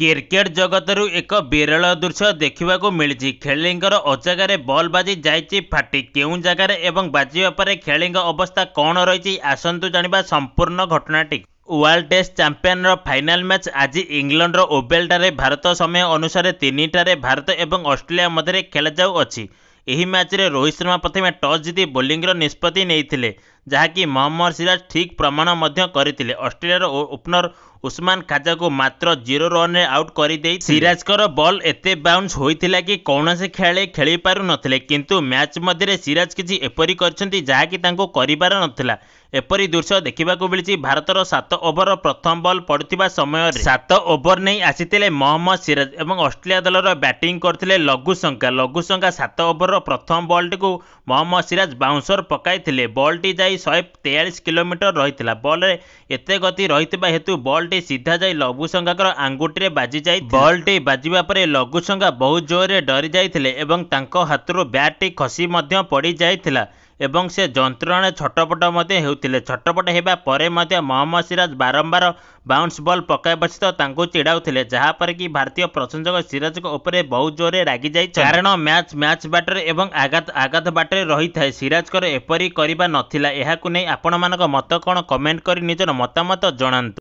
cricket ଜଗତରୁ ଏକ ବିରଳ ଦୃଶ୍ୟ ଦେଖିବାକୁ ମିଳିଛି ଖେଳିଙ୍କର ଅଜାଗାରେ ବଲ୍ ବାଜି ଯାଇଛି ଫାଟି କେଉଁ ଜାଗାରେ ଏବଂ ବାଜିବା ପରେ ଖେଳିଙ୍କ ଅବସ୍ଥା କ'ଣ ରହିଛି ଆସନ୍ତୁ ଜାଣିବା ସମ୍ପୂର୍ଣ୍ଣ ଘଟଣାଟି ୱାର୍ଲଡ ଟେଷ୍ଟ ଚାମ୍ପିୟନ୍ର ଫାଇନାଲ୍ ମ୍ୟାଚ୍ ଆଜି ଇଂଲଣ୍ଡର ଓବେଲଠାରେ ଭାରତ ସମୟ ଅନୁସାରେ ତିନିଟାରେ ଭାରତ ଏବଂ ଅଷ୍ଟ୍ରେଲିଆ ମଧ୍ୟରେ ଖେଳାଯାଉଅଛି ଏହି ମ୍ୟାଚ୍ରେ ରୋହିତ ଶର୍ମା ପ୍ରଥମେ ଟସ୍ ଜିତି ବୋଲିଂର ନିଷ୍ପତ୍ତି ନେଇଥିଲେ ଯାହାକି ମହମ୍ମଦ ସିରାଜ ଠିକ୍ ପ୍ରମାଣ ମଧ୍ୟ କରିଥିଲେ ଅଷ୍ଟ୍ରେଲିଆର ଓପନର ଉସମାନ ଖାଜାକୁ ମାତ୍ର ଜିରୋ ରନ୍ରେ ଆଉଟ୍ କରିଦେଇ ସିରାଜଙ୍କର ବଲ୍ ଏତେ ବାଉନ୍ସ ହୋଇଥିଲା କି କୌଣସି ଖେଳାଳି ଖେଳିପାରୁନଥିଲେ କିନ୍ତୁ ମ୍ୟାଚ୍ ମଧ୍ୟରେ ସିରାଜ କିଛି ଏପରି କରିଛନ୍ତି ଯାହାକି ତାଙ୍କୁ କରିବାର ନଥିଲା ଏପରି ଦୃଶ୍ୟ ଦେଖିବାକୁ ମିଳିଛି ଭାରତର ସାତ ଓଭରର ପ୍ରଥମ ବଲ୍ ପଡ଼ୁଥିବା ସମୟରେ ସାତ ଓଭର ନେଇ ଆସିଥିଲେ ମହମ୍ମଦ ସିରାଜ ଏବଂ ଅଷ୍ଟ୍ରେଲିଆ ଦଳର ବ୍ୟାଟିଂ କରିଥିଲେ ଲଘୁଶଙ୍କା ଲଘୁଶଙ୍କା ସାତ ଓଭରର ପ୍ରଥମ ବଲ୍ଟିକୁ ମହମ୍ମଦ ସିରାଜ ବାଉନ୍ସର ପକାଇଥିଲେ ବଲ୍ଟି ଯାଇ ଶହେ ତେୟାଳିଶ କିଲୋମିଟର ରହିଥିଲା ବଲ୍ରେ ଏତେ ଗତି ରହିଥିବା ହେତୁ ବଲ୍ଟି ସିଧା ଯାଇ ଲଘୁଶଙ୍କାଙ୍କର ଆଙ୍ଗୁଠିରେ ବାଜିଯାଇ ବଲ୍ଟି ବାଜିବା ପରେ ଲଘୁଶଙ୍କା ବହୁ ଜୋରରେ ଡରି ଯାଇଥିଲେ ଏବଂ ତାଙ୍କ ହାତରୁ ବ୍ୟାଟ୍ଟି ଖସି ମଧ୍ୟ ପଡ଼ିଯାଇଥିଲା અને સે જંત્રણે છટપટ મધ્ય હેઉતિલે છટપટ હેવા પરે મધ્ય મોહમમ સિરાજ બારંબાર બાઉન્સ બોલ પકાય બચિત તાંકુ ચીડાવતિલે જહા પર કી ભારતીય પ્રચંદક સિરાજ કો ઉપર બહુ જોરે લાગી જાય ચારણ મૅચ મૅચ બેટરે અને આગત આગત બેટરે રહી થાય સિરાજ કો એપરી કરીબા નથિલા એહા કુ નઈ આપણમાન કો મત કોણ કમેન્ટ કરી નિજનો મતમત જાણા